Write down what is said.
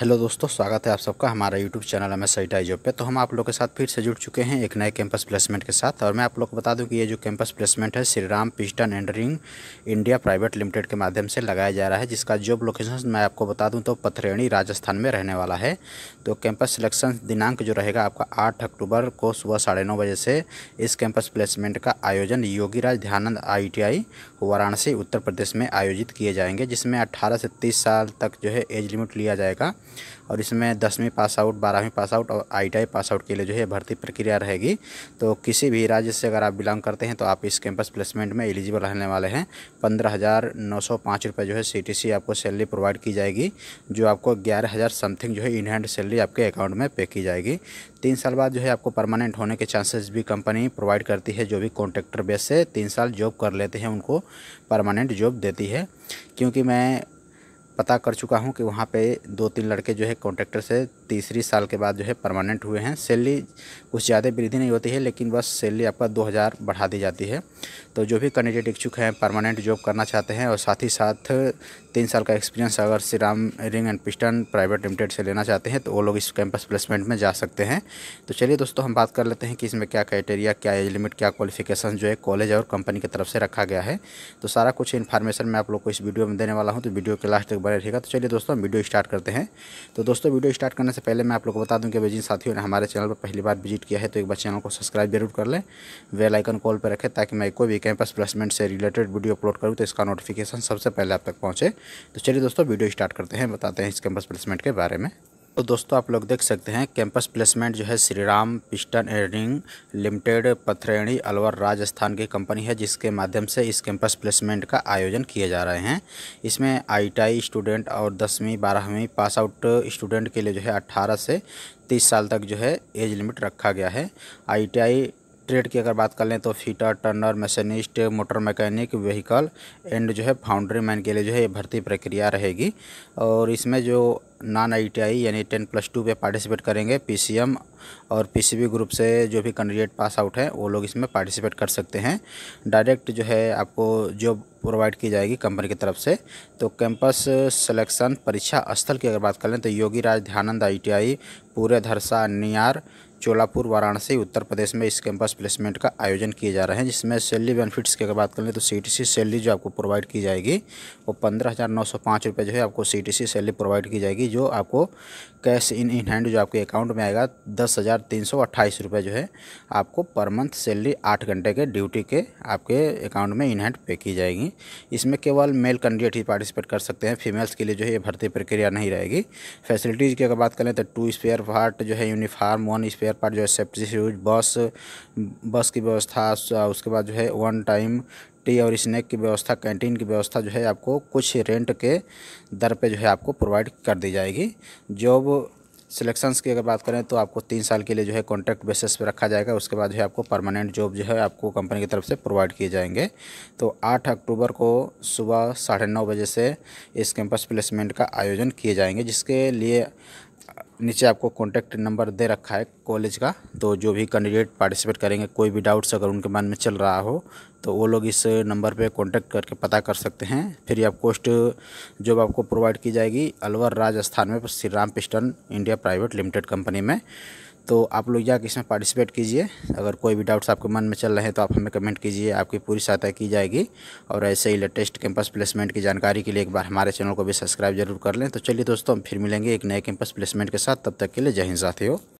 hello दोस्तों स्वागत है आप सबका हमारा YouTube channel M S I job पे तो हम आप लोग के साथ फिर से जुड़ चुके हैं एक नए कैंपस प्लेसमेंट के साथ और मैं आप लोग को बता दूं कि ये जो कैंपस प्लेसमेंट है Shriram piston and ring India private limited के माध्यम से लगाया जा रहा है जिसका जॉब लोकेशन मैं आपको बता दूँ तो पथरेणी राजस्थान में रहने वाला है तो कैंपस सिलेक्शन दिनांक जो रहेगा आपका आठ अक्टूबर को सुबह साढ़े बजे से इस कैंपस प्लेसमेंट का आयोजन राज ध्यानंद आई वाराणसी उत्तर प्रदेश में आयोजित किए जाएंगे जिसमें अट्ठारह से तीस साल तक जो है एज लिमिट लिया जाएगा और इसमें दसवीं पास आउट बारहवीं पास आउट और आई पास आउट के लिए जो है भर्ती प्रक्रिया रहेगी तो किसी भी राज्य से अगर आप बिलोंग करते हैं तो आप इस कैंपस प्लेसमेंट में एलिजिबल रहने वाले हैं पंद्रह हज़ार नौ सौ पाँच रुपये जो है सी आपको सैलरी प्रोवाइड की जाएगी जो आपको ग्यारह हज़ार समथिंग जो है इन हैंड सैलरी आपके अकाउंट में पे की जाएगी तीन साल बाद जो है आपको परमानेंट होने के चांसेस भी कंपनी प्रोवाइड करती है जो भी कॉन्ट्रैक्टर बेस से तीन साल जॉब कर लेते हैं उनको परमानेंट जॉब देती है क्योंकि मैं पता कर चुका हूँ कि वहाँ पे दो तीन लड़के जो है कॉन्ट्रैक्टर से तीसरी साल के बाद जो है परमानेंट हुए हैं सैलरी कुछ ज़्यादा वृद्धि नहीं होती है लेकिन बस सैलरी आपका 2000 बढ़ा दी जाती है तो जो भी कैंडिडेट इच्छुक हैं परमानेंट जॉब करना चाहते हैं और साथ ही साथ तीन साल का एक्सपीरियंस अगर Shri Ram ring and piston private limited से लेना चाहते हैं तो वो लोग इस कैंपस प्लेसमेंट में जा सकते हैं तो चलिए दोस्तों हम बात कर लेते हैं कि इसमें क्या क्राइटेरिया क्या एज लिमिट क्या क्वालिफिकेशन जो है कॉलेज और कंपनी की तरफ से रखा गया है तो सारा कुछ इन्फॉर्मेशन मैं आप लोग को इस वीडियो में देने वाला हूँ तो वीडियो के लास्ट तक बने रहेगा तो चलिए दोस्तों वीडियो स्टार्ट करते हैं तो दोस्तों वीडियो स्टार्ट करने से पहले मैं आप लोग को बता दूं कि भाई जिन साथियों ने हमारे चैनल पर पहली बार विजिट किया है तो एक बार चैनल को सब्सक्राइब जरूर कर लें वेल आइकन कॉल पर रखें ताकि मैं कोई भी कैंपस प्लेसमेंट से रिलेटेड वीडियो अपलोड करूँ तो इसका नोटिफिकेशन सबसे पहले आप तक पहुँचे तो चलिए दोस्तों वीडियो स्टार्ट करते हैं बताते हैं इस कैंपस प्लेसमेंट के बारे में तो दोस्तों आप लोग देख सकते हैं कैंपस प्लेसमेंट जो है Shriram piston and ring limited Pathredi Alwar Rajasthan की कंपनी है जिसके माध्यम से इस कैंपस प्लेसमेंट का आयोजन किए जा रहे हैं इसमें आईटीआई स्टूडेंट और दसवीं बारहवीं पास आउट स्टूडेंट के लिए जो है अट्ठारह से तीस साल तक जो है एज लिमिट रखा गया है आई ट्रेड की अगर बात कर लें तो fitter turner machinist motor mechanic vehicle and जो है फाउंड्री मैन के लिए जो है ये भर्ती प्रक्रिया रहेगी और इसमें जो नॉन आईटीआई यानी टेन प्लस टू पे पार्टिसिपेट करेंगे पीसीएम और पीसीबी ग्रुप से जो भी कैंडिडेट पास आउट हैं वो लोग इसमें पार्टिसिपेट कर सकते हैं डायरेक्ट जो है आपको जॉब प्रोवाइड की जाएगी कंपनी की तरफ से तो कैंपस सिलेक्शन परीक्षा स्थल की अगर बात कर लें तो योगी राज ध्यानंद आई पूरे धरसा नियार चोलापुर वाराणसी उत्तर प्रदेश में इस कैंपस प्लेसमेंट का आयोजन किए जा रहे हैं जिसमें सैलरी बेनिफिट्स की अगर बात करें तो सी टी सी सैलरी जो आपको प्रोवाइड की जाएगी वो पंद्रह हज़ार नौ सौ पाँच रुपये जो है आपको C T C salary provide की जाएगी जो आपको कैश इन इन हैंड जो आपके अकाउंट में आएगा दस हज़ार तीन सौ अट्ठाईस रुपये जो है आपको पर मंथ सैलरी आठ घंटे के ड्यूटी के आपके अकाउंट में इन हैंड पे की जाएगी इसमें केवल मेल कैंडिडेट ही पार्टिसिपेट कर सकते हैं फीमेल्स के लिए जो है ये भर्ती प्रक्रिया नहीं रहेगी फैसिलिटीज़ की अगर बात करें तो टू स्पेयर पार्ट जो है यूनिफार्म वन स्पेयर पर जो है सेफ्टी शूज बस बस की व्यवस्था उसके बाद जो है वन टाइम टी और स्नैक की व्यवस्था कैंटीन की व्यवस्था जो है आपको कुछ रेंट के दर पे जो है आपको प्रोवाइड कर दी जाएगी जॉब सिलेक्शंस की अगर बात करें तो आपको तीन साल के लिए जो है कॉन्ट्रैक्ट बेसिस पे रखा जाएगा उसके बाद जो है आपको परमानेंट जॉब जो है आपको कंपनी की तरफ से प्रोवाइड किए जाएंगे तो आठ अक्टूबर को सुबह साढ़े नौ बजे से इस कैंपस प्लेसमेंट का आयोजन किए जाएंगे जिसके लिए नीचे आपको कॉन्टैक्ट नंबर दे रखा है कॉलेज का तो जो भी कैंडिडेट पार्टिसिपेट करेंगे कोई भी डाउट्स अगर उनके मन में चल रहा हो तो वो लोग इस नंबर पे कॉन्टैक्ट करके पता कर सकते हैं फिर आप पोस्ट जॉब आपको प्रोवाइड की जाएगी अलवर राजस्थान में Shri Ram piston India private limited company में तो आप लोग जाके इसमें पार्टिसिपेट कीजिए अगर कोई भी डाउट्स आपके मन में चल रहे हैं तो आप हमें कमेंट कीजिए आपकी पूरी सहायता की जाएगी और ऐसे ही लेटेस्ट कैंपस प्लेसमेंट की जानकारी के लिए एक बार हमारे चैनल को भी सब्सक्राइब जरूर कर लें तो चलिए दोस्तों हम फिर मिलेंगे एक नए कैंपस प्लेसमेंट के साथ तब तक के लिए जय हिंद साथियों